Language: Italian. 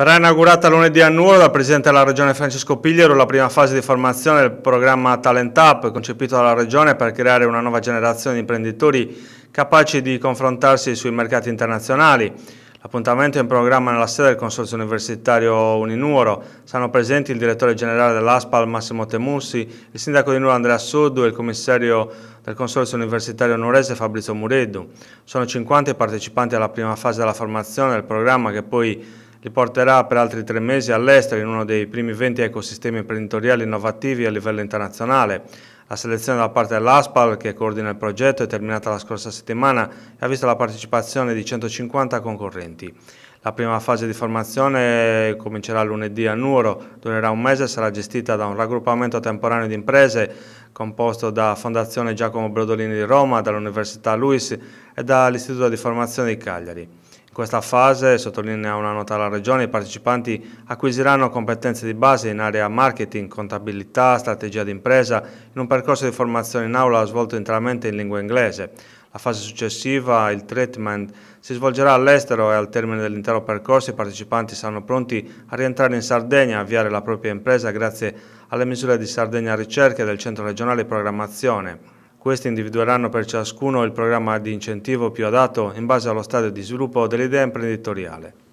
Verrà inaugurata lunedì a Nuoro dal Presidente della Regione Francesco Pigliero la prima fase di formazione del programma Talent Up concepito dalla Regione per creare una nuova generazione di imprenditori capaci di confrontarsi sui mercati internazionali. L'appuntamento è in programma nella sede del Consorzio Universitario Uninuoro. Saranno presenti il direttore generale dell'ASPAL Massimo Temussi, il sindaco di Nuoro Andrea Suddu e il commissario del Consorzio Universitario Nuorese Fabrizio Mureddu. Sono 50 i partecipanti alla prima fase della formazione del programma che poi li porterà per altri tre mesi all'estero in uno dei primi 20 ecosistemi imprenditoriali innovativi a livello internazionale. La selezione da parte dell'ASPAL, che coordina il progetto, è terminata la scorsa settimana e ha visto la partecipazione di 150 concorrenti. La prima fase di formazione comincerà lunedì a Nuoro, durerà un mese e sarà gestita da un raggruppamento temporaneo di imprese composto da Fondazione Giacomo Brodolini di Roma, dall'Università Luis e dall'Istituto di Formazione di Cagliari. In questa fase, sottolinea una nota alla Regione, i partecipanti acquisiranno competenze di base in area marketing, contabilità, strategia d'impresa, in un percorso di formazione in aula svolto interamente in lingua inglese. La fase successiva, il treatment, si svolgerà all'estero e al termine dell'intero percorso i partecipanti saranno pronti a rientrare in Sardegna e avviare la propria impresa grazie alle misure di Sardegna Ricerca e del Centro regionale Programmazione. Questi individueranno per ciascuno il programma di incentivo più adatto in base allo stadio di sviluppo dell'idea imprenditoriale.